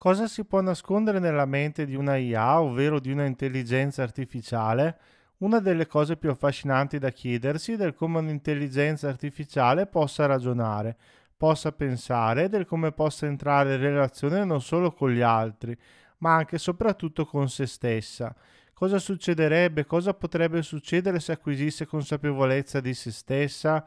Cosa si può nascondere nella mente di una IA, ovvero di un'intelligenza artificiale? Una delle cose più affascinanti da chiedersi è del come un'intelligenza artificiale possa ragionare, possa pensare, del come possa entrare in relazione non solo con gli altri, ma anche e soprattutto con se stessa. Cosa succederebbe, cosa potrebbe succedere se acquisisse consapevolezza di se stessa?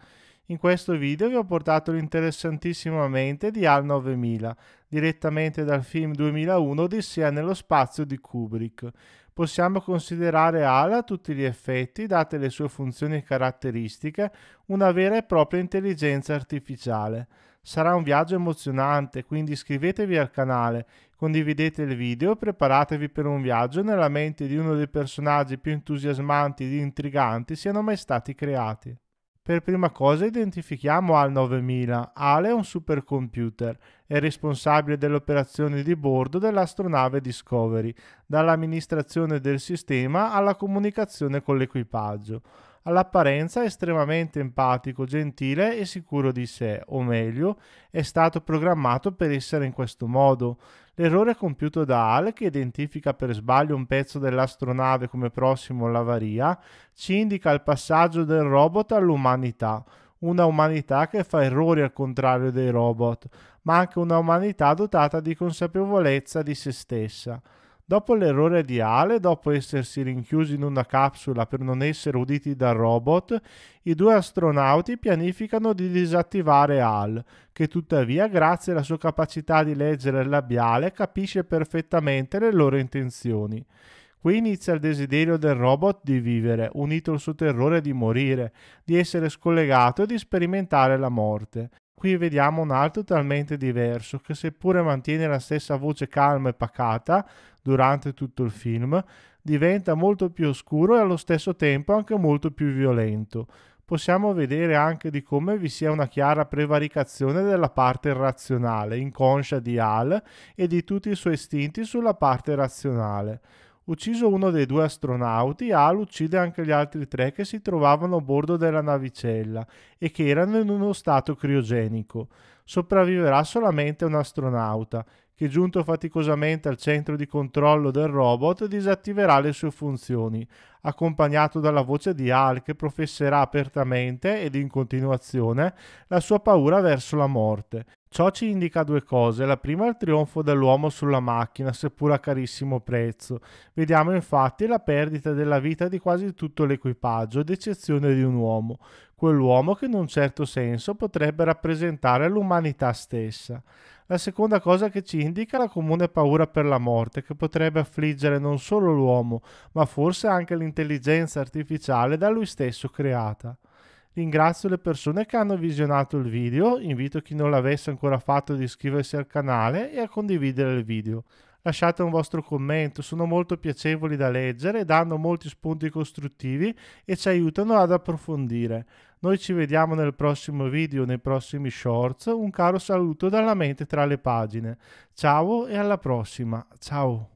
In questo video vi ho portato l'interessantissima mente di Al 9000, direttamente dal film 2001 Odissea nello spazio di Kubrick. Possiamo considerare Al a tutti gli effetti, date le sue funzioni e caratteristiche, una vera e propria intelligenza artificiale. Sarà un viaggio emozionante, quindi iscrivetevi al canale, condividete il video e preparatevi per un viaggio nella mente di uno dei personaggi più entusiasmanti ed intriganti siano mai stati creati. Per prima cosa identifichiamo AL-9000. AL è un supercomputer, è responsabile delle operazioni di bordo dell'astronave Discovery, dall'amministrazione del sistema alla comunicazione con l'equipaggio all'apparenza estremamente empatico, gentile e sicuro di sé, o meglio, è stato programmato per essere in questo modo. L'errore compiuto da Al, che identifica per sbaglio un pezzo dell'astronave come prossimo all'avaria, ci indica il passaggio del robot all'umanità, una umanità che fa errori al contrario dei robot, ma anche una umanità dotata di consapevolezza di se stessa. Dopo l'errore di Ale, dopo essersi rinchiusi in una capsula per non essere uditi dal robot, i due astronauti pianificano di disattivare Al, che tuttavia, grazie alla sua capacità di leggere il labiale, capisce perfettamente le loro intenzioni. Qui inizia il desiderio del robot di vivere, unito al suo terrore di morire, di essere scollegato e di sperimentare la morte. Qui vediamo un altro totalmente diverso, che seppure mantiene la stessa voce calma e pacata durante tutto il film, diventa molto più oscuro e allo stesso tempo anche molto più violento. Possiamo vedere anche di come vi sia una chiara prevaricazione della parte razionale, inconscia di Hal e di tutti i suoi istinti sulla parte razionale Ucciso uno dei due astronauti, Hal uccide anche gli altri tre che si trovavano a bordo della navicella e che erano in uno stato criogenico. Sopravviverà solamente un astronauta, che giunto faticosamente al centro di controllo del robot disattiverà le sue funzioni, accompagnato dalla voce di Hal che professerà apertamente ed in continuazione la sua paura verso la morte. Ciò ci indica due cose. La prima è il trionfo dell'uomo sulla macchina, seppur a carissimo prezzo. Vediamo infatti la perdita della vita di quasi tutto l'equipaggio, ad eccezione di un uomo, quell'uomo che in un certo senso potrebbe rappresentare l'umanità stessa. La seconda cosa che ci indica è la comune paura per la morte che potrebbe affliggere non solo l'uomo, ma forse anche l'intelligenza artificiale da lui stesso creata. Ringrazio le persone che hanno visionato il video, invito chi non l'avesse ancora fatto ad iscriversi al canale e a condividere il video lasciate un vostro commento, sono molto piacevoli da leggere, danno molti spunti costruttivi e ci aiutano ad approfondire. Noi ci vediamo nel prossimo video, nei prossimi shorts, un caro saluto dalla mente tra le pagine. Ciao e alla prossima, ciao!